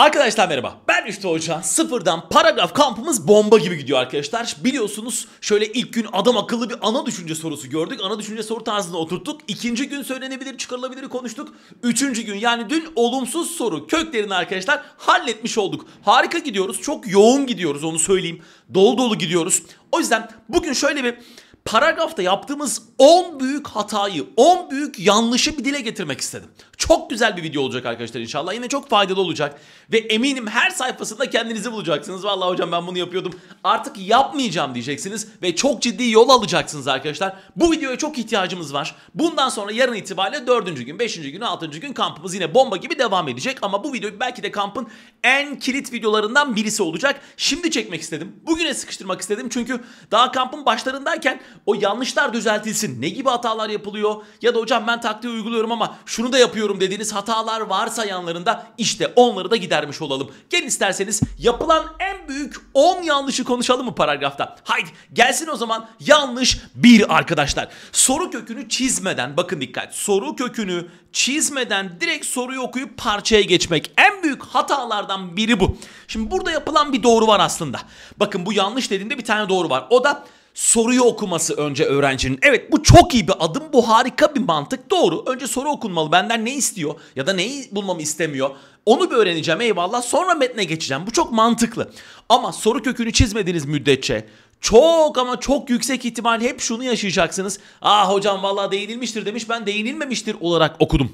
Arkadaşlar merhaba ben Üftü Hoca sıfırdan paragraf kampımız bomba gibi gidiyor arkadaşlar biliyorsunuz şöyle ilk gün adam akıllı bir ana düşünce sorusu gördük ana düşünce soru tarzında oturttuk İkinci gün söylenebilir çıkarılabilir konuştuk üçüncü gün yani dün olumsuz soru köklerini arkadaşlar halletmiş olduk harika gidiyoruz çok yoğun gidiyoruz onu söyleyeyim dolu dolu gidiyoruz o yüzden bugün şöyle bir paragrafta yaptığımız 10 büyük hatayı, 10 büyük yanlışı bir dile getirmek istedim. Çok güzel bir video olacak arkadaşlar inşallah. Yine çok faydalı olacak ve eminim her sayfasında kendinizi bulacaksınız. Vallahi hocam ben bunu yapıyordum. Artık yapmayacağım diyeceksiniz ve çok ciddi yol alacaksınız arkadaşlar. Bu videoya çok ihtiyacımız var. Bundan sonra yarın itibariyle 4. gün, 5. gün, 6. gün kampımız yine bomba gibi devam edecek ama bu video belki de kampın en kilit videolarından birisi olacak. Şimdi çekmek istedim. Bugüne sıkıştırmak istedim çünkü daha kampın başlarındayken o yanlışlar düzeltilsin. Ne gibi hatalar yapılıyor ya da hocam ben taktiği uyguluyorum ama şunu da yapıyorum dediğiniz hatalar varsa yanlarında işte onları da gidermiş olalım. Gelin isterseniz yapılan en büyük 10 yanlışı konuşalım mı paragrafta? Haydi gelsin o zaman yanlış 1 arkadaşlar. Soru kökünü çizmeden bakın dikkat soru kökünü çizmeden direkt soruyu okuyup parçaya geçmek en büyük hatalardan biri bu. Şimdi burada yapılan bir doğru var aslında. Bakın bu yanlış dediğinde bir tane doğru var. O da soruyu okuması önce öğrencinin. Evet bu çok iyi bir adım. Bu harika bir mantık. Doğru. Önce soru okunmalı. Benden ne istiyor ya da neyi bulmamı istemiyor. Onu bir öğreneceğim eyvallah. Sonra metne geçeceğim. Bu çok mantıklı. Ama soru kökünü çizmediniz müddetçe çok ama çok yüksek ihtimal hep şunu yaşayacaksınız. Ah hocam vallahi değinilmiştir demiş. Ben değinilmemiştir olarak okudum.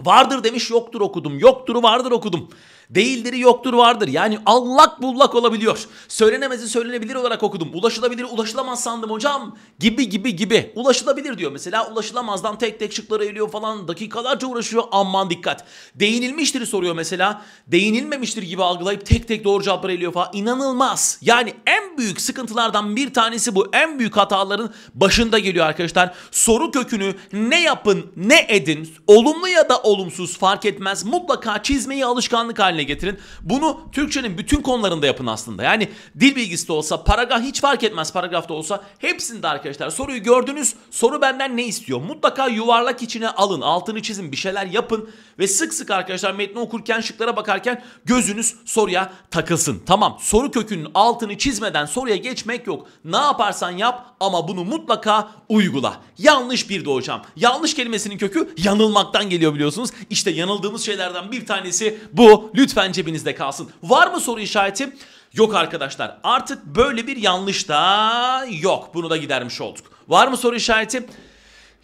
Vardır demiş yoktur okudum. Yoktur vardır okudum. Değilleri yoktur vardır. Yani allak bullak olabiliyor. Söylenemezi söylenebilir olarak okudum. Ulaşılabilir ulaşılamaz sandım hocam. Gibi gibi gibi. Ulaşılabilir diyor. Mesela ulaşılamazdan tek tek şıkları eliyor falan. Dakikalarca uğraşıyor. Aman dikkat. Değinilmiştir soruyor mesela. Değinilmemiştir gibi algılayıp tek tek doğru cevapları eliyor falan. İnanılmaz. Yani en büyük sıkıntılardan bir tanesi bu. En büyük hataların başında geliyor arkadaşlar. Soru kökünü ne yapın ne edin olumlu ya da olumsuz fark etmez mutlaka çizmeyi alışkanlık haline haline getirin. Bunu Türkçenin bütün konularında yapın aslında. Yani dil bilgisi de olsa, paragraf hiç fark etmez paragrafta olsa hepsinde arkadaşlar soruyu gördünüz. Soru benden ne istiyor? Mutlaka yuvarlak içine alın, altını çizin, bir şeyler yapın ve sık sık arkadaşlar metni okurken, şıklara bakarken gözünüz soruya takılsın. Tamam, soru kökünün altını çizmeden soruya geçmek yok. Ne yaparsan yap ama bunu mutlaka uygula. Yanlış bir de hocam. Yanlış kelimesinin kökü yanılmaktan geliyor biliyorsunuz. İşte yanıldığımız şeylerden bir tanesi bu. Lütfen lütfen cebinizde kalsın. Var mı soru işareti? Yok arkadaşlar artık böyle bir yanlış da yok. Bunu da gidermiş olduk. Var mı soru işareti?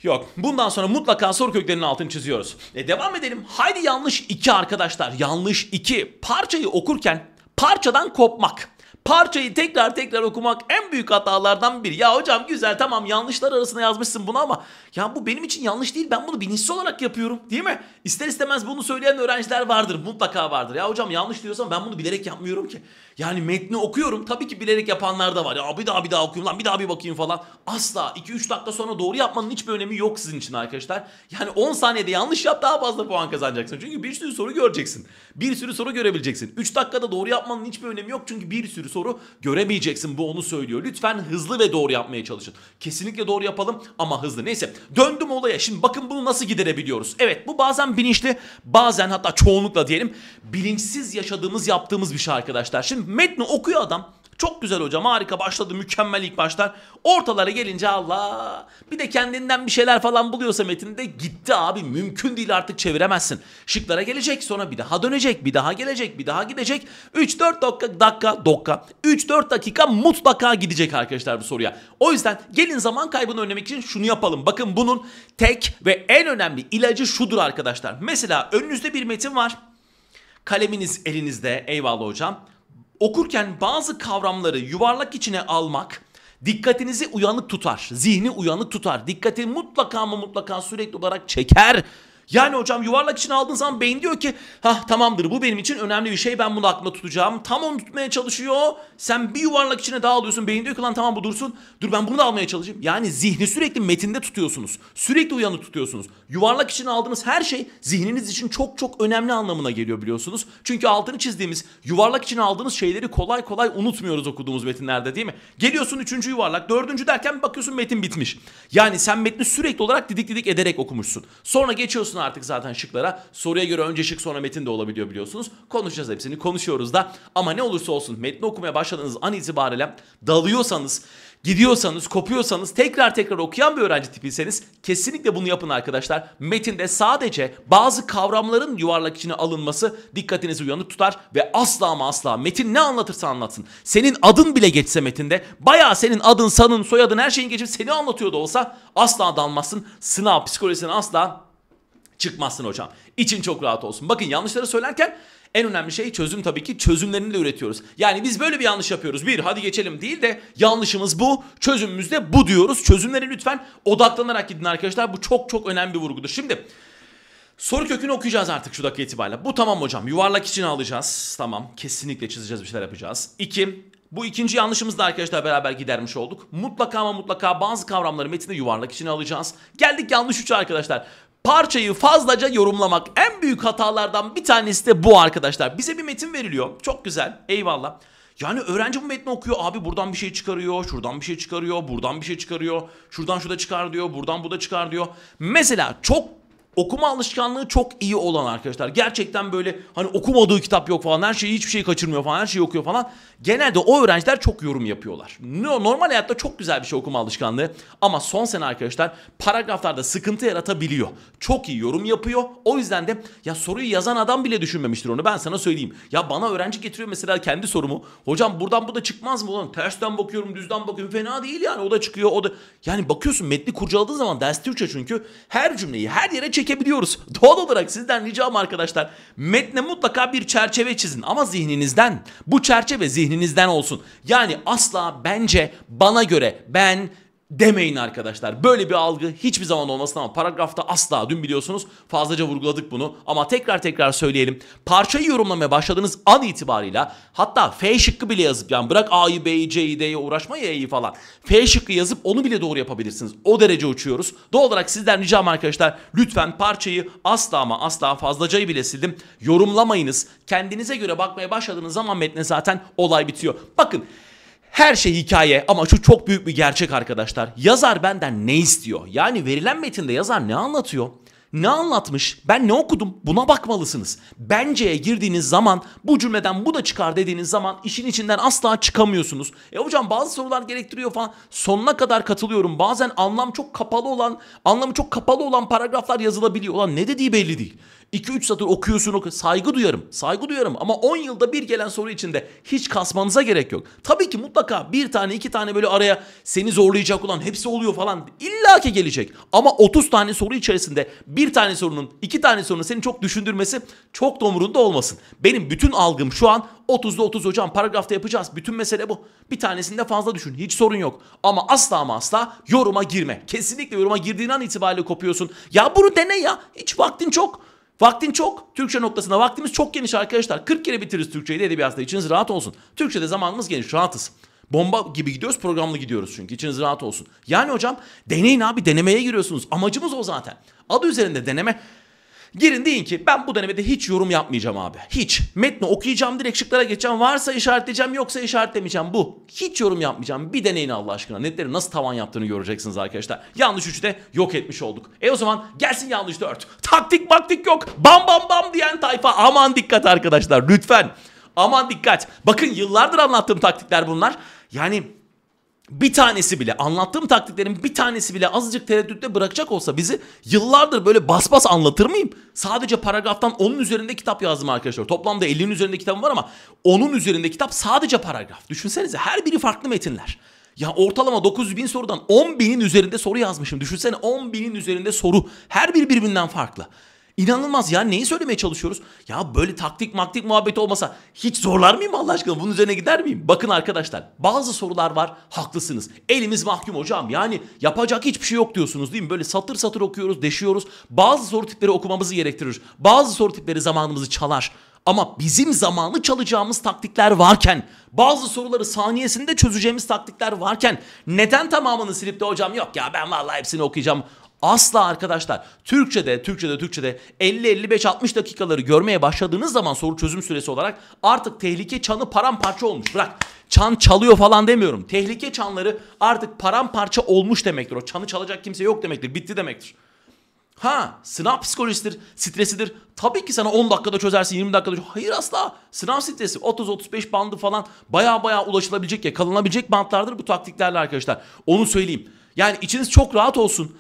Yok. Bundan sonra mutlaka soru köklerinin altını çiziyoruz. E devam edelim. Haydi yanlış 2 arkadaşlar. Yanlış 2. Parçayı okurken parçadan kopmak. Parçayı tekrar tekrar okumak en büyük hatalardan biri. Ya hocam güzel tamam yanlışlar arasına yazmışsın bunu ama ya bu benim için yanlış değil. Ben bunu bilinçli olarak yapıyorum değil mi? İster istemez bunu söyleyen öğrenciler vardır. Mutlaka vardır. Ya hocam yanlış diyorsam ben bunu bilerek yapmıyorum ki. Yani metni okuyorum. Tabii ki bilerek yapanlar da var. Ya bir daha bir daha okuyayım lan bir daha bir bakayım falan. Asla 2-3 dakika sonra doğru yapmanın hiçbir önemi yok sizin için arkadaşlar. Yani 10 saniyede yanlış yap daha fazla puan kazanacaksın. Çünkü bir sürü soru göreceksin. Bir sürü soru görebileceksin. 3 dakikada doğru yapmanın hiçbir önemi yok. Çünkü bir sürü soru göremeyeceksin bu onu söylüyor. Lütfen hızlı ve doğru yapmaya çalışın. Kesinlikle doğru yapalım ama hızlı. Neyse döndüm olaya şimdi bakın bunu nasıl giderebiliyoruz. Evet bu bazen bilinçli bazen hatta çoğunlukla diyelim bilinçsiz yaşadığımız yaptığımız bir şey arkadaşlar. Şimdi metni okuyor adam çok güzel hocam harika başladı mükemmel ilk başlar. Ortalara gelince Allah bir de kendinden bir şeyler falan buluyorsa metinde gitti abi mümkün değil artık çeviremezsin. Şıklara gelecek sonra bir daha dönecek bir daha gelecek bir daha gidecek. 3-4 dakika dakika dakika 3-4 dakika mutlaka gidecek arkadaşlar bu soruya. O yüzden gelin zaman kaybını önlemek için şunu yapalım. Bakın bunun tek ve en önemli ilacı şudur arkadaşlar. Mesela önünüzde bir metin var. Kaleminiz elinizde eyvallah hocam okurken bazı kavramları yuvarlak içine almak dikkatinizi uyanık tutar. Zihni uyanık tutar. Dikkati mutlaka ama mutlaka sürekli olarak çeker yani hocam yuvarlak için aldığın zaman beyin diyor ki ha tamamdır bu benim için önemli bir şey ben bunu aklımda tutacağım. Tam onu tutmaya çalışıyor. Sen bir yuvarlak içine daha alıyorsun. Beyin diyor ki lan tamam bu dursun. Dur ben bunu da almaya çalışayım. Yani zihni sürekli metinde tutuyorsunuz. Sürekli uyanık tutuyorsunuz. Yuvarlak için aldığınız her şey zihniniz için çok çok önemli anlamına geliyor biliyorsunuz. Çünkü altını çizdiğimiz yuvarlak için aldığınız şeyleri kolay kolay unutmuyoruz okuduğumuz metinlerde değil mi? Geliyorsun üçüncü yuvarlak, dördüncü derken bakıyorsun metin bitmiş. Yani sen metni sürekli olarak didik didik ederek okumuşsun. Sonra geçiyorsun Bakıyorsun artık zaten şıklara. Soruya göre önce şık sonra metin de olabiliyor biliyorsunuz. Konuşacağız hepsini konuşuyoruz da. Ama ne olursa olsun metni okumaya başladığınız an itibariyle dalıyorsanız gidiyorsanız, kopuyorsanız, tekrar tekrar okuyan bir öğrenci tipiyseniz kesinlikle bunu yapın arkadaşlar. Metinde sadece bazı kavramların yuvarlak içine alınması dikkatinizi uyanık tutar ve asla ama asla metin ne anlatırsa anlatsın. Senin adın bile geçse metinde, baya senin adın, sanın, soyadın her şeyin geçip seni anlatıyor da olsa asla dalmazsın. Sınav psikolojisini asla Çıkmazsın hocam. İçin çok rahat olsun. Bakın yanlışları söylerken en önemli şey çözüm tabii ki çözümlerini de üretiyoruz. Yani biz böyle bir yanlış yapıyoruz. Bir hadi geçelim değil de yanlışımız bu, çözümümüz de bu diyoruz. Çözümlere lütfen odaklanarak gidin arkadaşlar. Bu çok çok önemli bir vurgudur. Şimdi Soru kökünü okuyacağız artık şu dakika itibariyle. Bu tamam hocam. Yuvarlak içine alacağız. Tamam. Kesinlikle çizeceğiz bir şeyler yapacağız. İki. Bu ikinci yanlışımızı da arkadaşlar beraber gidermiş olduk. Mutlaka ama mutlaka bazı kavramları metinde yuvarlak içine alacağız. Geldik yanlış üçe arkadaşlar parçayı fazlaca yorumlamak. En büyük hatalardan bir tanesi de bu arkadaşlar. Bize bir metin veriliyor. Çok güzel. Eyvallah. Yani öğrenci bu metni okuyor. Abi buradan bir şey çıkarıyor, şuradan bir şey çıkarıyor, buradan bir şey çıkarıyor. Şuradan şu da çıkar diyor, buradan bu da çıkar diyor. Mesela çok okuma alışkanlığı çok iyi olan arkadaşlar. Gerçekten böyle hani okumadığı kitap yok falan her şeyi hiçbir şey kaçırmıyor falan her şeyi okuyor falan. Genelde o öğrenciler çok yorum yapıyorlar. Normal hayatta çok güzel bir şey okuma alışkanlığı ama son sene arkadaşlar paragraflarda sıkıntı yaratabiliyor. Çok iyi yorum yapıyor. O yüzden de ya soruyu yazan adam bile düşünmemiştir onu ben sana söyleyeyim. Ya bana öğrenci getiriyor mesela kendi sorumu. Hocam buradan bu da çıkmaz mı ulan? Tersten bakıyorum düzden bakıyorum fena değil yani o da çıkıyor o da. Yani bakıyorsun metni kurcaladığı zaman ders Türkçe çünkü her cümleyi her yere çek çekebiliyoruz. Doğal olarak sizden ricam arkadaşlar metne mutlaka bir çerçeve çizin ama zihninizden. Bu çerçeve zihninizden olsun. Yani asla bence bana göre ben demeyin arkadaşlar. Böyle bir algı hiçbir zaman olmasın ama paragrafta asla. Dün biliyorsunuz fazlaca vurguladık bunu ama tekrar tekrar söyleyelim. Parçayı yorumlamaya başladığınız an itibarıyla hatta F şıkkı bile yazıp yani bırak A'yı B'yi C'yi D'yi uğraşma Y'yi falan. F şıkkı yazıp onu bile doğru yapabilirsiniz. O derece uçuyoruz. Doğal olarak sizden ricam arkadaşlar lütfen parçayı asla ama asla fazlacayı bile sildim. Yorumlamayınız. Kendinize göre bakmaya başladığınız zaman metne zaten olay bitiyor. Bakın her şey hikaye ama şu çok büyük bir gerçek arkadaşlar. Yazar benden ne istiyor? Yani verilen metinde yazar ne anlatıyor? Ne anlatmış? Ben ne okudum? Buna bakmalısınız. Bence'ye girdiğiniz zaman bu cümleden bu da çıkar dediğiniz zaman işin içinden asla çıkamıyorsunuz. E hocam bazı sorular gerektiriyor falan. Sonuna kadar katılıyorum. Bazen anlam çok kapalı olan, anlamı çok kapalı olan paragraflar yazılabiliyor. Ulan ne dediği belli değil. 2-3 satır okuyorsun, oku saygı duyarım, saygı duyarım ama 10 yılda bir gelen soru içinde hiç kasmanıza gerek yok. Tabii ki mutlaka bir tane iki tane böyle araya seni zorlayacak olan hepsi oluyor falan ki gelecek. Ama 30 tane soru içerisinde bir bir tane sorunun, iki tane sorunun seni çok düşündürmesi çok domurunda olmasın. Benim bütün algım şu an 30'da 30 hocam paragrafta yapacağız. Bütün mesele bu. Bir tanesinde fazla düşün. Hiç sorun yok. Ama asla ama asla yoruma girme. Kesinlikle yoruma girdiğin an itibariyle kopuyorsun. Ya bunu dene ya. Hiç vaktin çok. Vaktin çok. Türkçe noktasında vaktimiz çok geniş arkadaşlar. 40 kere bitiririz Türkçeyi de edebiyatta. İçiniz rahat olsun. Türkçe'de zamanımız geniş. Rahatız. Bomba gibi gidiyoruz programlı gidiyoruz çünkü içiniz rahat olsun. Yani hocam deneyin abi denemeye giriyorsunuz. Amacımız o zaten. Adı üzerinde deneme. Girin deyin ki ben bu denemede hiç yorum yapmayacağım abi. Hiç. Metni okuyacağım direkt şıklara geçeceğim. Varsa işaretleyeceğim yoksa işaretlemeyeceğim bu. Hiç yorum yapmayacağım. Bir deneyin Allah aşkına. Netleri nasıl tavan yaptığını göreceksiniz arkadaşlar. Yanlış 3'ü de yok etmiş olduk. E o zaman gelsin yanlış 4. Taktik maktik yok. Bam bam bam diyen tayfa. Aman dikkat arkadaşlar lütfen. Aman dikkat. Bakın yıllardır anlattığım taktikler bunlar. Yani bir tanesi bile anlattığım taktiklerin bir tanesi bile azıcık tereddütte bırakacak olsa bizi yıllardır böyle bas bas anlatır mıyım? Sadece paragraftan onun üzerinde kitap yazdım arkadaşlar. Toplamda 50'nin üzerinde kitabım var ama onun üzerinde kitap sadece paragraf. Düşünsenize her biri farklı metinler. Ya ortalama 900 bin sorudan 10 binin üzerinde soru yazmışım. Düşünsene 10 binin üzerinde soru. Her biri birbirinden farklı. İnanılmaz ya neyi söylemeye çalışıyoruz? Ya böyle taktik maktik muhabbet olmasa hiç zorlar mıyım Allah aşkına? Bunun üzerine gider miyim? Bakın arkadaşlar bazı sorular var haklısınız. Elimiz mahkum hocam yani yapacak hiçbir şey yok diyorsunuz değil mi? Böyle satır satır okuyoruz deşiyoruz. Bazı soru tipleri okumamızı gerektirir. Bazı soru tipleri zamanımızı çalar. Ama bizim zamanı çalacağımız taktikler varken, bazı soruları saniyesinde çözeceğimiz taktikler varken neden tamamını silip de hocam yok ya ben vallahi hepsini okuyacağım Asla arkadaşlar Türkçe'de, Türkçe'de, Türkçe'de 50-55-60 dakikaları görmeye başladığınız zaman soru çözüm süresi olarak artık tehlike çanı paramparça olmuş. Bırak çan çalıyor falan demiyorum. Tehlike çanları artık paramparça olmuş demektir. O çanı çalacak kimse yok demektir. Bitti demektir. Ha sınav psikolojisidir, stresidir. Tabii ki sana 10 dakikada çözersin, 20 dakikada çözersin. Hayır asla. Sınav stresi 30-35 bandı falan baya baya ulaşılabilecek, ya, kalınabilecek bantlardır bu taktiklerle arkadaşlar. Onu söyleyeyim. Yani içiniz çok rahat olsun.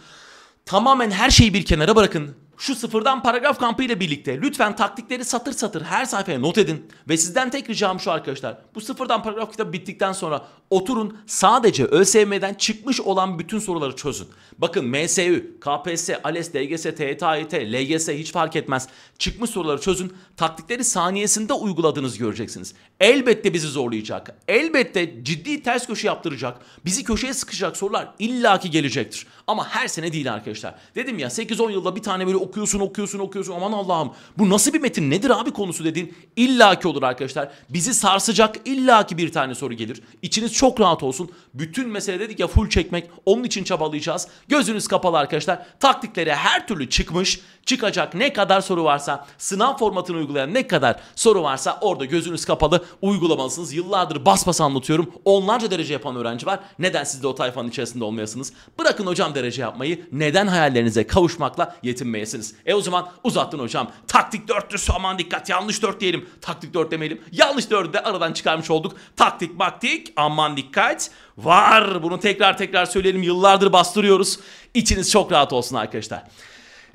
Tamamen her şeyi bir kenara bırakın. Şu sıfırdan paragraf kampı ile birlikte lütfen taktikleri satır satır her sayfaya not edin. Ve sizden tek ricam şu arkadaşlar. Bu sıfırdan paragraf kitabı bittikten sonra oturun sadece ÖSYM'den çıkmış olan bütün soruları çözün. Bakın MSÜ, KPSS, ALES, DGS, TET, AYT, LGS hiç fark etmez. Çıkmış soruları çözün. Taktikleri saniyesinde uyguladığınızı göreceksiniz. Elbette bizi zorlayacak. Elbette ciddi ters köşe yaptıracak. Bizi köşeye sıkacak sorular illaki gelecektir. Ama her sene değil arkadaşlar. Dedim ya 8-10 yılda bir tane böyle okuyorsun okuyorsun okuyorsun. Aman Allah'ım bu nasıl bir metin nedir abi konusu dedin. illaki olur arkadaşlar. Bizi sarsacak illaki bir tane soru gelir. İçiniz çok rahat olsun. Bütün mesele dedik ya full çekmek. Onun için çabalayacağız. Gözünüz kapalı arkadaşlar. Taktikleri her türlü çıkmış. Çıkacak ne kadar soru varsa sınav formatını uygulayan ne kadar soru varsa orada gözünüz kapalı uygulamalısınız. Yıllardır bas bas anlatıyorum. Onlarca derece yapan öğrenci var. Neden siz de o tayfanın içerisinde olmayasınız? Bırakın hocam derece yapmayı neden hayallerinize kavuşmakla yetinmeyesiniz? E o zaman uzattın hocam. Taktik 4'lüsü aman dikkat yanlış 4 diyelim. Taktik 4 demeyelim. Yanlış 4'ü de aradan çıkarmış olduk. Taktik maktik aman dikkat var. Bunu tekrar tekrar söyleyelim. Yıllardır bastırıyoruz. İçiniz çok rahat olsun arkadaşlar.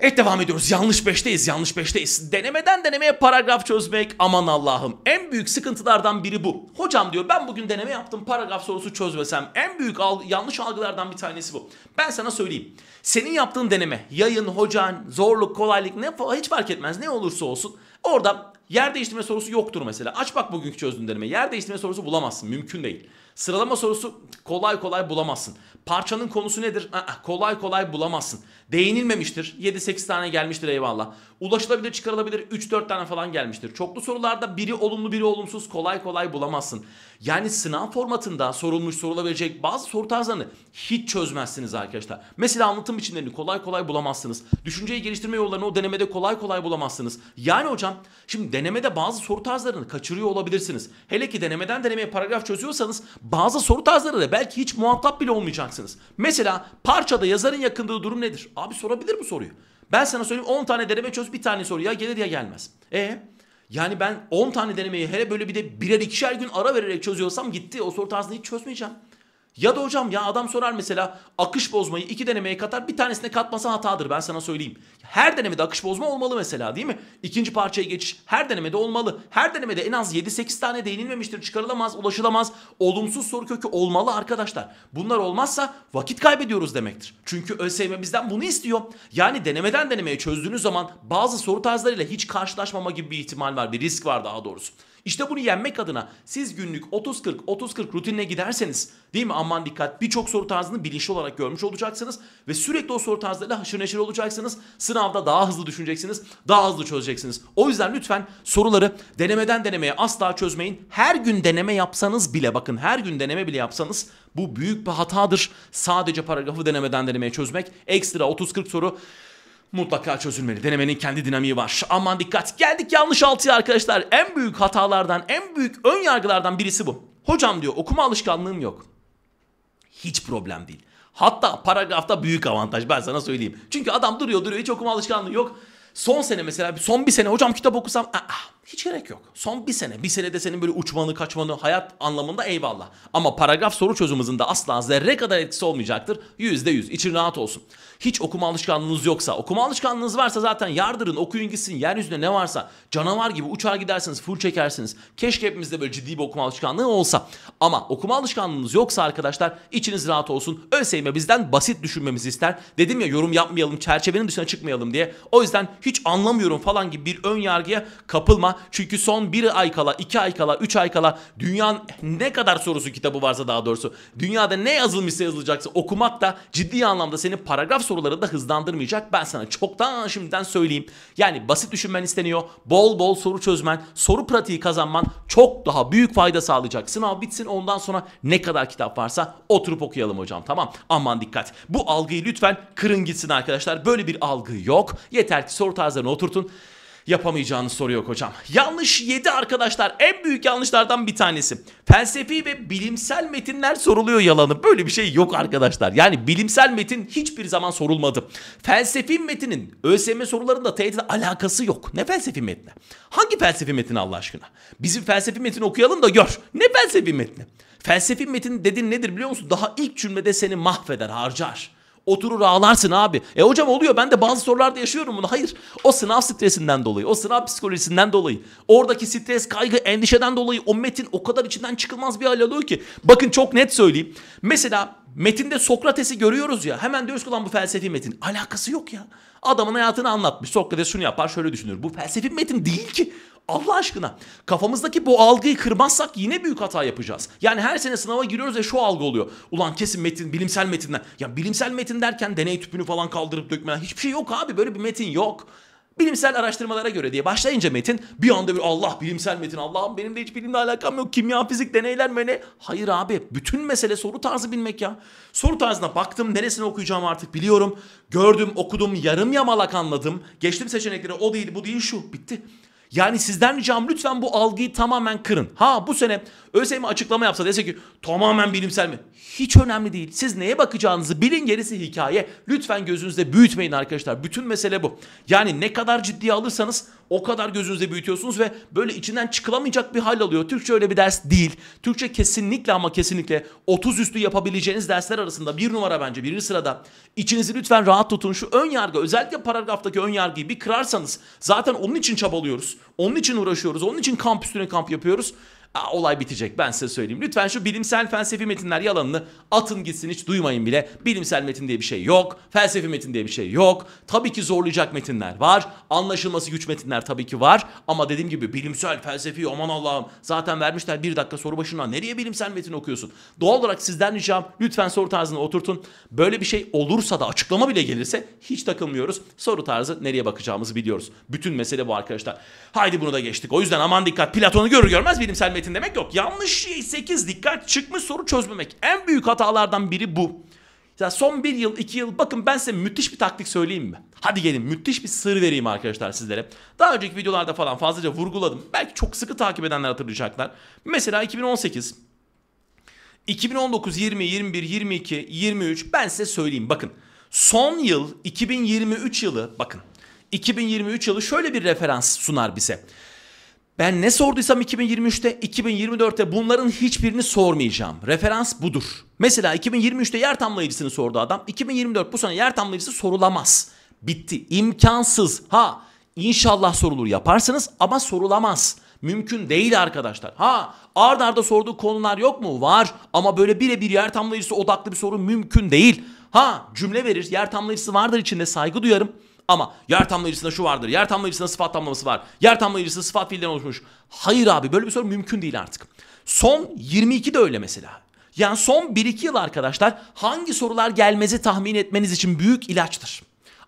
Evet devam ediyoruz. Yanlış 5'teyiz, yanlış 5'teyiz. Denemeden denemeye paragraf çözmek aman Allah'ım. En büyük sıkıntılardan biri bu. Hocam diyor ben bugün deneme yaptım paragraf sorusu çözmesem. En büyük algı, yanlış algılardan bir tanesi bu. Ben sana söyleyeyim. Senin yaptığın deneme, yayın, hocan, zorluk, kolaylık ne hiç fark etmez. Ne olursa olsun orada yer değiştirme sorusu yoktur mesela. Aç bak bugünkü çözdüğün deneme. Yer değiştirme sorusu bulamazsın. Mümkün değil. Sıralama sorusu kolay kolay bulamazsın. Parçanın konusu nedir? Aa, kolay kolay bulamazsın. Değinilmemiştir. 7-8 tane gelmiştir eyvallah. Ulaşılabilir çıkarılabilir 3-4 tane falan gelmiştir. Çoklu sorularda biri olumlu biri olumsuz kolay kolay bulamazsın. Yani sınav formatında sorulmuş sorulabilecek bazı soru tarzlarını hiç çözmezsiniz arkadaşlar. Mesela anlatım biçimlerini kolay kolay bulamazsınız. Düşünceyi geliştirme yollarını o denemede kolay kolay bulamazsınız. Yani hocam şimdi denemede bazı soru tarzlarını kaçırıyor olabilirsiniz. Hele ki denemeden denemeye paragraf çözüyorsanız bazı soru tarzları da belki hiç muhatap bile olmayacaksınız. Mesela parçada yazarın yakındığı durum nedir? Abi sorabilir mi soruyu? Ben sana söyleyeyim 10 tane deneme çöz bir tane soru ya gelir ya gelmez. E yani ben 10 tane denemeyi hele böyle bir de birer ikişer gün ara vererek çözüyorsam gitti. O soru tarzını hiç çözmeyeceğim. Ya da hocam ya adam sorar mesela akış bozmayı iki denemeye katar bir tanesine katmasa hatadır ben sana söyleyeyim. Her denemede akış bozma olmalı mesela değil mi? İkinci parçaya geçiş her denemede olmalı. Her denemede en az 7-8 tane değinilmemiştir çıkarılamaz ulaşılamaz. Olumsuz soru kökü olmalı arkadaşlar. Bunlar olmazsa vakit kaybediyoruz demektir. Çünkü ÖSYM bizden bunu istiyor. Yani denemeden denemeye çözdüğünüz zaman bazı soru tarzlarıyla hiç karşılaşmama gibi bir ihtimal var bir risk var daha doğrusu. İşte bunu yenmek adına siz günlük 30-40 30-40 rutinine giderseniz değil mi aman dikkat birçok soru tarzını bilinçli olarak görmüş olacaksınız ve sürekli o soru tarzlarıyla haşır neşir olacaksınız. Sınavda daha hızlı düşüneceksiniz, daha hızlı çözeceksiniz. O yüzden lütfen soruları denemeden denemeye asla çözmeyin. Her gün deneme yapsanız bile bakın her gün deneme bile yapsanız bu büyük bir hatadır. Sadece paragrafı denemeden denemeye çözmek ekstra 30-40 soru mutlaka çözülmeli. Denemenin kendi dinamiği var. Aman dikkat. Geldik yanlış altıya arkadaşlar. En büyük hatalardan, en büyük ön yargılardan birisi bu. Hocam diyor okuma alışkanlığım yok. Hiç problem değil. Hatta paragrafta büyük avantaj ben sana söyleyeyim. Çünkü adam duruyor duruyor hiç okuma alışkanlığı yok. Son sene mesela son bir sene hocam kitap okusam aa, ah, ah. Hiç gerek yok. Son bir sene. Bir senede senin böyle uçmanı, kaçmanı, hayat anlamında eyvallah. Ama paragraf soru çözüm hızında asla zerre kadar etkisi olmayacaktır. Yüzde yüz. İçin rahat olsun. Hiç okuma alışkanlığınız yoksa, okuma alışkanlığınız varsa zaten yardırın, okuyun gitsin. Yeryüzünde ne varsa canavar gibi uçar gidersiniz, full çekersiniz. Keşke hepimizde böyle ciddi bir okuma alışkanlığı olsa. Ama okuma alışkanlığınız yoksa arkadaşlar içiniz rahat olsun. ÖSYM bizden basit düşünmemizi ister. Dedim ya yorum yapmayalım, çerçevenin dışına çıkmayalım diye. O yüzden hiç anlamıyorum falan gibi bir ön yargıya kapılma. Çünkü son bir ay kala, iki ay kala, üç ay kala dünyanın ne kadar sorusu kitabı varsa daha doğrusu dünyada ne yazılmışsa yazılacaksa okumak da ciddi anlamda senin paragraf soruları da hızlandırmayacak. Ben sana çoktan şimdiden söyleyeyim. Yani basit düşünmen isteniyor. Bol bol soru çözmen, soru pratiği kazanman çok daha büyük fayda sağlayacak. Sınav bitsin ondan sonra ne kadar kitap varsa oturup okuyalım hocam tamam. Aman dikkat. Bu algıyı lütfen kırın gitsin arkadaşlar. Böyle bir algı yok. Yeter ki soru tarzlarını oturtun yapamayacağını soruyor hocam. Yanlış 7 arkadaşlar en büyük yanlışlardan bir tanesi. Felsefi ve bilimsel metinler soruluyor yalanı. Böyle bir şey yok arkadaşlar. Yani bilimsel metin hiçbir zaman sorulmadı. Felsefi metinin ÖSYM sorularında teyitle alakası yok. Ne felsefi metni? Hangi felsefi metni Allah aşkına? Bizim felsefi metni okuyalım da gör. Ne felsefi metni? Felsefi metin dediğin nedir biliyor musun? Daha ilk cümlede seni mahveder, harcar. Oturur ağlarsın abi. E hocam oluyor ben de bazı sorularda yaşıyorum bunu. Hayır o sınav stresinden dolayı, o sınav psikolojisinden dolayı, oradaki stres, kaygı, endişeden dolayı o metin o kadar içinden çıkılmaz bir hal alıyor ki. Bakın çok net söyleyeyim. Mesela metinde Sokrates'i görüyoruz ya hemen diyoruz ki lan bu felsefi metin. Alakası yok ya. Adamın hayatını anlatmış. Sokrates şunu yapar şöyle düşünür. Bu felsefi metin değil ki. Allah aşkına kafamızdaki bu algıyı kırmazsak yine büyük hata yapacağız. Yani her sene sınava giriyoruz ve şu algı oluyor. Ulan kesin metin bilimsel metinden. Ya bilimsel metin derken deney tüpünü falan kaldırıp dökmeler hiçbir şey yok abi böyle bir metin yok. Bilimsel araştırmalara göre diye başlayınca metin bir anda bir Allah bilimsel metin Allah'ım benim de hiç bilimle alakam yok kimya fizik deneyler mene. Hayır abi bütün mesele soru tarzı bilmek ya. Soru tarzına baktım neresini okuyacağım artık biliyorum. Gördüm okudum yarım yamalak anladım. Geçtim seçenekleri o değil bu değil şu bitti. Yani sizden ricam lütfen bu algıyı tamamen kırın. Ha bu sene ÖSYM açıklama yapsa dese ki tamamen bilimsel mi? Hiç önemli değil. Siz neye bakacağınızı bilin gerisi hikaye. Lütfen gözünüzde büyütmeyin arkadaşlar. Bütün mesele bu. Yani ne kadar ciddiye alırsanız o kadar gözünüzde büyütüyorsunuz ve böyle içinden çıkılamayacak bir hal alıyor. Türkçe öyle bir ders değil. Türkçe kesinlikle ama kesinlikle 30 üstü yapabileceğiniz dersler arasında bir numara bence birinci sırada. İçinizi lütfen rahat tutun. Şu ön yargı özellikle paragraftaki ön yargıyı bir kırarsanız zaten onun için çabalıyoruz. Onun için uğraşıyoruz. Onun için kamp üstüne kamp yapıyoruz. Aa, olay bitecek ben size söyleyeyim. Lütfen şu bilimsel felsefi metinler yalanını atın gitsin hiç duymayın bile. Bilimsel metin diye bir şey yok. Felsefi metin diye bir şey yok. Tabii ki zorlayacak metinler var. Anlaşılması güç metinler tabii ki var. Ama dediğim gibi bilimsel felsefi aman Allah'ım zaten vermişler bir dakika soru başına nereye bilimsel metin okuyorsun? Doğal olarak sizden ricam lütfen soru tarzını oturtun. Böyle bir şey olursa da açıklama bile gelirse hiç takılmıyoruz. Soru tarzı nereye bakacağımızı biliyoruz. Bütün mesele bu arkadaşlar. Haydi bunu da geçtik. O yüzden aman dikkat Platon'u görür görmez bilimsel metin etin demek yok. Yanlış 8 şey dikkat çıkmış soru çözmemek. En büyük hatalardan biri bu. Ya son bir yıl, iki yıl bakın ben size müthiş bir taktik söyleyeyim mi? Hadi gelin müthiş bir sır vereyim arkadaşlar sizlere. Daha önceki videolarda falan fazlaca vurguladım. Belki çok sıkı takip edenler hatırlayacaklar. Mesela 2018, 2019, 20, 21, 22, 23 ben size söyleyeyim bakın. Son yıl 2023 yılı bakın. 2023 yılı şöyle bir referans sunar bize. Ben ne sorduysam 2023'te 2024'te bunların hiçbirini sormayacağım. Referans budur. Mesela 2023'te yer tamlayıcısını sordu adam. 2024 bu sene yer tamlayıcısı sorulamaz. Bitti. İmkansız. Ha inşallah sorulur yaparsınız ama sorulamaz. Mümkün değil arkadaşlar. Ha ard arda sorduğu konular yok mu? Var ama böyle birebir yer tamlayıcısı odaklı bir soru mümkün değil. Ha cümle verir yer tamlayıcısı vardır içinde saygı duyarım. Ama yer tamlayıcısında şu vardır. Yer tamlayıcısında sıfat tamlaması var. Yer tamlayıcısı sıfat fiilden oluşmuş. Hayır abi böyle bir soru mümkün değil artık. Son 22 de öyle mesela. Yani son 1-2 yıl arkadaşlar hangi sorular gelmezi tahmin etmeniz için büyük ilaçtır.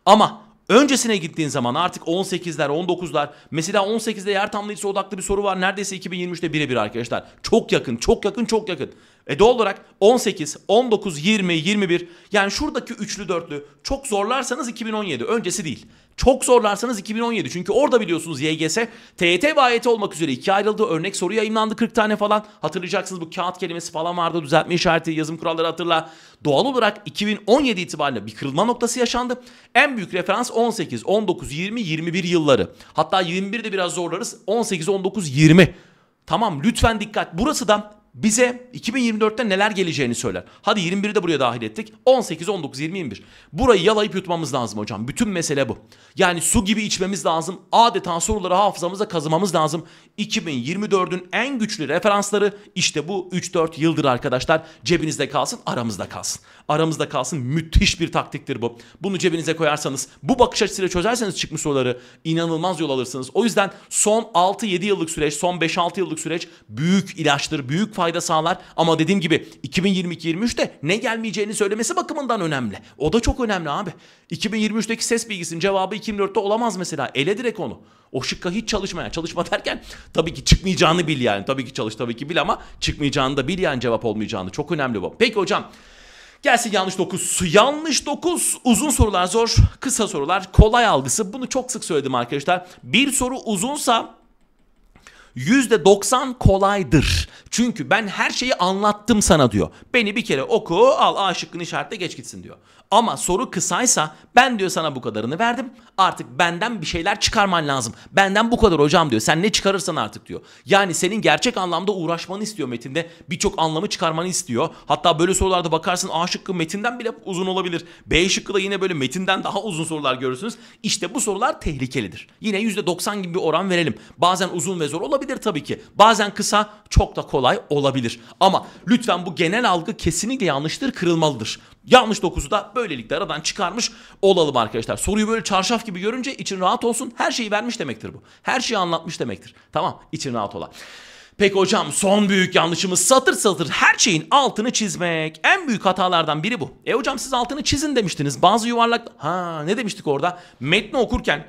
Ama öncesine gittiğin zaman artık 18'ler 19'lar mesela 18'de yer tamlayıcısı odaklı bir soru var neredeyse 2023'te birebir arkadaşlar. Çok yakın çok yakın çok yakın. E doğal olarak 18, 19, 20, 21 yani şuradaki üçlü dörtlü çok zorlarsanız 2017 öncesi değil. Çok zorlarsanız 2017 çünkü orada biliyorsunuz YGS TYT ve AYT olmak üzere iki ayrıldı. Örnek soru yayınlandı 40 tane falan. Hatırlayacaksınız bu kağıt kelimesi falan vardı düzeltme işareti yazım kuralları hatırla. Doğal olarak 2017 itibariyle bir kırılma noktası yaşandı. En büyük referans 18, 19, 20, 21 yılları. Hatta 21'de biraz zorlarız 18, 19, 20. Tamam lütfen dikkat. Burası da bize 2024'te neler geleceğini söyler. Hadi 21'i de buraya dahil ettik. 18, 19, 20, 21. Burayı yalayıp yutmamız lazım hocam. Bütün mesele bu. Yani su gibi içmemiz lazım. Adeta soruları hafızamıza kazımamız lazım. 2024'ün en güçlü referansları işte bu 3-4 yıldır arkadaşlar. Cebinizde kalsın, aramızda kalsın aramızda kalsın. Müthiş bir taktiktir bu. Bunu cebinize koyarsanız, bu bakış açısıyla çözerseniz çıkmış soruları inanılmaz yol alırsınız. O yüzden son 6-7 yıllık süreç, son 5-6 yıllık süreç büyük ilaçtır, büyük fayda sağlar. Ama dediğim gibi 2022-23'te ne gelmeyeceğini söylemesi bakımından önemli. O da çok önemli abi. 2023'teki ses bilgisinin cevabı 2004'te olamaz mesela. Ele direkt onu. O şıkka hiç çalışmaya. Çalışma derken tabii ki çıkmayacağını bil yani. Tabii ki çalış tabii ki bil ama çıkmayacağını da bil yani cevap olmayacağını. Çok önemli bu. Peki hocam Gelsin yanlış 9. Yanlış 9 uzun sorular zor, kısa sorular kolay algısı. Bunu çok sık söyledim arkadaşlar. Bir soru uzunsa %90 kolaydır. Çünkü ben her şeyi anlattım sana diyor. Beni bir kere oku al A şıkkını işaretle geç gitsin diyor. Ama soru kısaysa ben diyor sana bu kadarını verdim. Artık benden bir şeyler çıkarman lazım. Benden bu kadar hocam diyor. Sen ne çıkarırsan artık diyor. Yani senin gerçek anlamda uğraşmanı istiyor metinde. Birçok anlamı çıkarmanı istiyor. Hatta böyle sorularda bakarsın A şıkkı metinden bile uzun olabilir. B şıkkı da yine böyle metinden daha uzun sorular görürsünüz. İşte bu sorular tehlikelidir. Yine %90 gibi bir oran verelim. Bazen uzun ve zor olabilir tabii ki. Bazen kısa çok da kolay olabilir. Ama lütfen bu genel algı kesinlikle yanlıştır, kırılmalıdır. Yanlış 9'u da böylelikle aradan çıkarmış olalım arkadaşlar. Soruyu böyle çarşaf gibi görünce için rahat olsun. Her şeyi vermiş demektir bu. Her şeyi anlatmış demektir. Tamam için rahat ola. Peki hocam son büyük yanlışımız satır satır her şeyin altını çizmek. En büyük hatalardan biri bu. E hocam siz altını çizin demiştiniz. Bazı yuvarlak... Ha ne demiştik orada? Metni okurken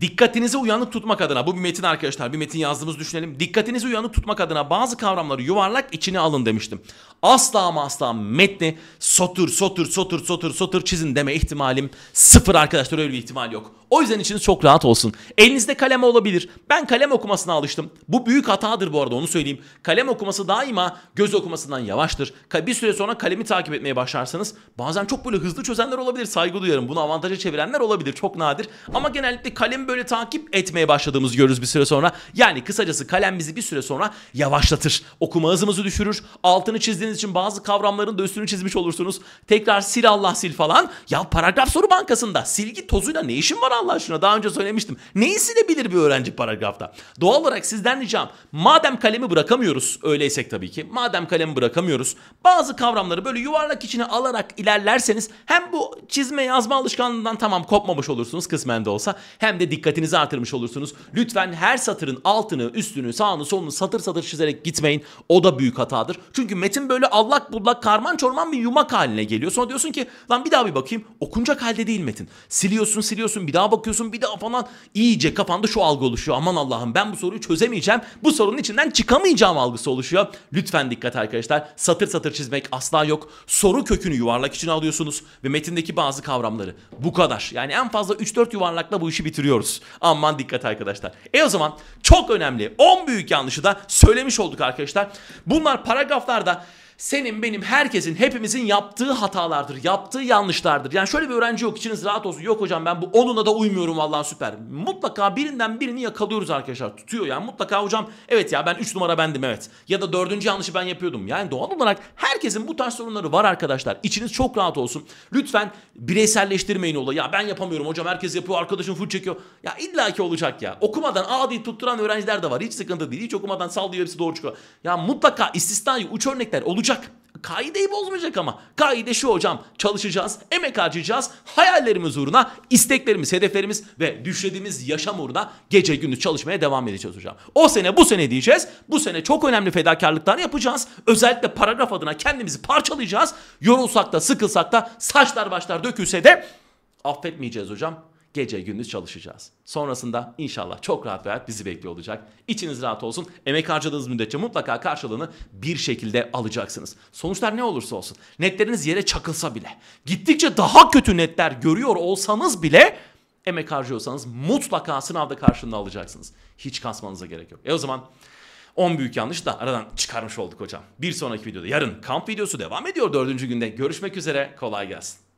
Dikkatinizi uyanık tutmak adına bu bir metin arkadaşlar bir metin yazdığımızı düşünelim. Dikkatinizi uyanık tutmak adına bazı kavramları yuvarlak içine alın demiştim. Asla ama asla metni sotur sotur sotur sotur sotur çizin deme ihtimalim sıfır arkadaşlar öyle bir ihtimal yok. O yüzden içiniz çok rahat olsun. Elinizde kalem olabilir. Ben kalem okumasına alıştım. Bu büyük hatadır bu arada onu söyleyeyim. Kalem okuması daima göz okumasından yavaştır. Bir süre sonra kalemi takip etmeye başlarsanız bazen çok böyle hızlı çözenler olabilir. Saygı duyarım. Bunu avantaja çevirenler olabilir. Çok nadir. Ama genellikle kalem böyle takip etmeye başladığımızı görürüz bir süre sonra. Yani kısacası kalem bizi bir süre sonra yavaşlatır. Okuma hızımızı düşürür. Altını çizdiğiniz için bazı kavramların da üstünü çizmiş olursunuz. Tekrar sil Allah sil falan. Ya paragraf soru bankasında silgi tozuyla ne işin var Allah aşkına? Daha önce söylemiştim. Neyi silebilir bir öğrenci paragrafta? Doğal olarak sizden ricam madem kalemi bırakamıyoruz öyleysek tabii ki. Madem kalemi bırakamıyoruz bazı kavramları böyle yuvarlak içine alarak ilerlerseniz hem bu çizme yazma alışkanlığından tamam kopmamış olursunuz kısmen de olsa hem de dik dikkatinizi artırmış olursunuz. Lütfen her satırın altını, üstünü, sağını, solunu satır satır çizerek gitmeyin. O da büyük hatadır. Çünkü metin böyle allak bullak karman çorman bir yumak haline geliyor. Sonra diyorsun ki lan bir daha bir bakayım. Okunacak halde değil metin. Siliyorsun siliyorsun bir daha bakıyorsun bir daha falan. iyice kafanda şu algı oluşuyor. Aman Allah'ım ben bu soruyu çözemeyeceğim. Bu sorunun içinden çıkamayacağım algısı oluşuyor. Lütfen dikkat arkadaşlar. Satır satır çizmek asla yok. Soru kökünü yuvarlak için alıyorsunuz ve metindeki bazı kavramları. Bu kadar. Yani en fazla 3-4 yuvarlakla bu işi bitiriyoruz ediyoruz. Aman dikkat arkadaşlar. E o zaman çok önemli 10 büyük yanlışı da söylemiş olduk arkadaşlar. Bunlar paragraflarda senin benim herkesin hepimizin yaptığı hatalardır. Yaptığı yanlışlardır. Yani şöyle bir öğrenci yok içiniz rahat olsun. Yok hocam ben bu onuna da uymuyorum vallahi süper. Mutlaka birinden birini yakalıyoruz arkadaşlar. Tutuyor yani mutlaka hocam evet ya ben 3 numara bendim evet. Ya da 4. yanlışı ben yapıyordum. Yani doğal olarak herkesin bu tarz sorunları var arkadaşlar. İçiniz çok rahat olsun. Lütfen bireyselleştirmeyin olayı. Ya ben yapamıyorum hocam herkes yapıyor arkadaşım fut çekiyor. Ya illaki olacak ya. Okumadan A deyip tutturan öğrenciler de var. Hiç sıkıntı değil. Hiç okumadan sallıyor hepsi doğru çıkıyor. Ya mutlaka istisnai uç örnekler olacak bozacak. Kaideyi bozmayacak ama. Kaide şu hocam çalışacağız, emek harcayacağız. Hayallerimiz uğruna, isteklerimiz, hedeflerimiz ve düşlediğimiz yaşam uğruna gece gündüz çalışmaya devam edeceğiz hocam. O sene bu sene diyeceğiz. Bu sene çok önemli fedakarlıklar yapacağız. Özellikle paragraf adına kendimizi parçalayacağız. Yorulsak da sıkılsak da saçlar başlar dökülse de affetmeyeceğiz hocam Gece gündüz çalışacağız. Sonrasında inşallah çok rahat bir hayat bizi bekliyor olacak. İçiniz rahat olsun. Emek harcadığınız müddetçe mutlaka karşılığını bir şekilde alacaksınız. Sonuçlar ne olursa olsun. Netleriniz yere çakılsa bile. Gittikçe daha kötü netler görüyor olsanız bile emek harcıyorsanız mutlaka sınavda karşılığını alacaksınız. Hiç kasmanıza gerek yok. E o zaman 10 büyük yanlış da aradan çıkarmış olduk hocam. Bir sonraki videoda yarın kamp videosu devam ediyor dördüncü günde. Görüşmek üzere kolay gelsin.